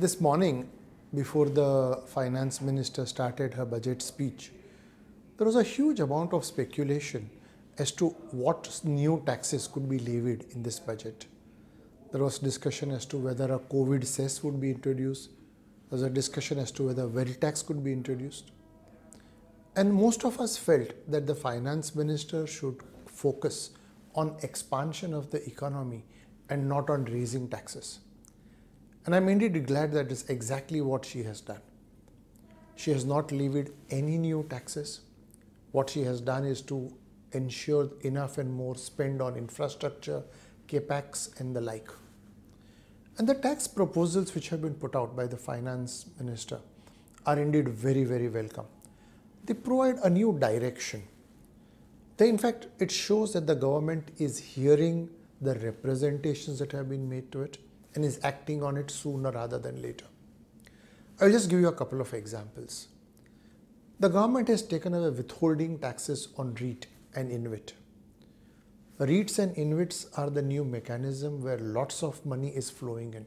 This morning, before the finance minister started her budget speech, there was a huge amount of speculation as to what new taxes could be levied in this budget. There was discussion as to whether a COVID cess would be introduced. There was a discussion as to whether wealth tax could be introduced. And most of us felt that the finance minister should focus on expansion of the economy and not on raising taxes. And I'm indeed glad that is exactly what she has done. She has not levied any new taxes. What she has done is to ensure enough and more spend on infrastructure, capex, and the like. And the tax proposals which have been put out by the finance minister are indeed very, very welcome. They provide a new direction. They, in fact, it shows that the government is hearing the representations that have been made to it and is acting on it sooner rather than later. I'll just give you a couple of examples. The government has taken away withholding taxes on REIT and INVIT. REITs and INVITs are the new mechanism where lots of money is flowing in.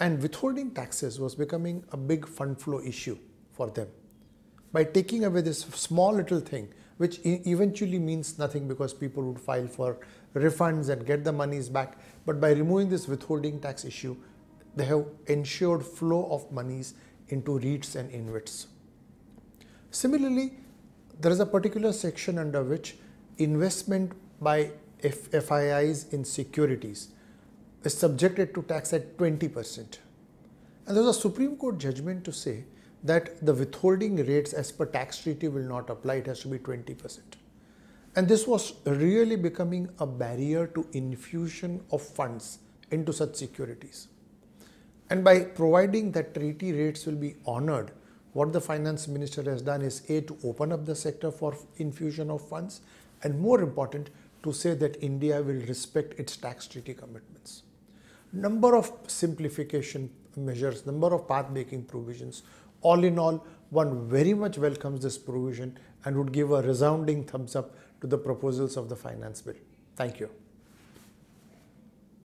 And withholding taxes was becoming a big fund flow issue for them. By taking away this small little thing, which eventually means nothing because people would file for refunds and get the monies back. But by removing this withholding tax issue, they have ensured flow of monies into REITs and InvITs. Similarly, there is a particular section under which investment by FIIs in securities is subjected to tax at 20%. And there was a Supreme Court judgment to say that the withholding rates as per tax treaty will not apply, it has to be 20%. And this was really becoming a barrier to infusion of funds into such securities. And by providing that treaty rates will be honored, what the finance minister has done is A, to open up the sector for infusion of funds, and more important, to say that India will respect its tax treaty commitments. Number of simplification measures, number of path-making provisions all in all, one very much welcomes this provision and would give a resounding thumbs up to the proposals of the finance bill. Thank you.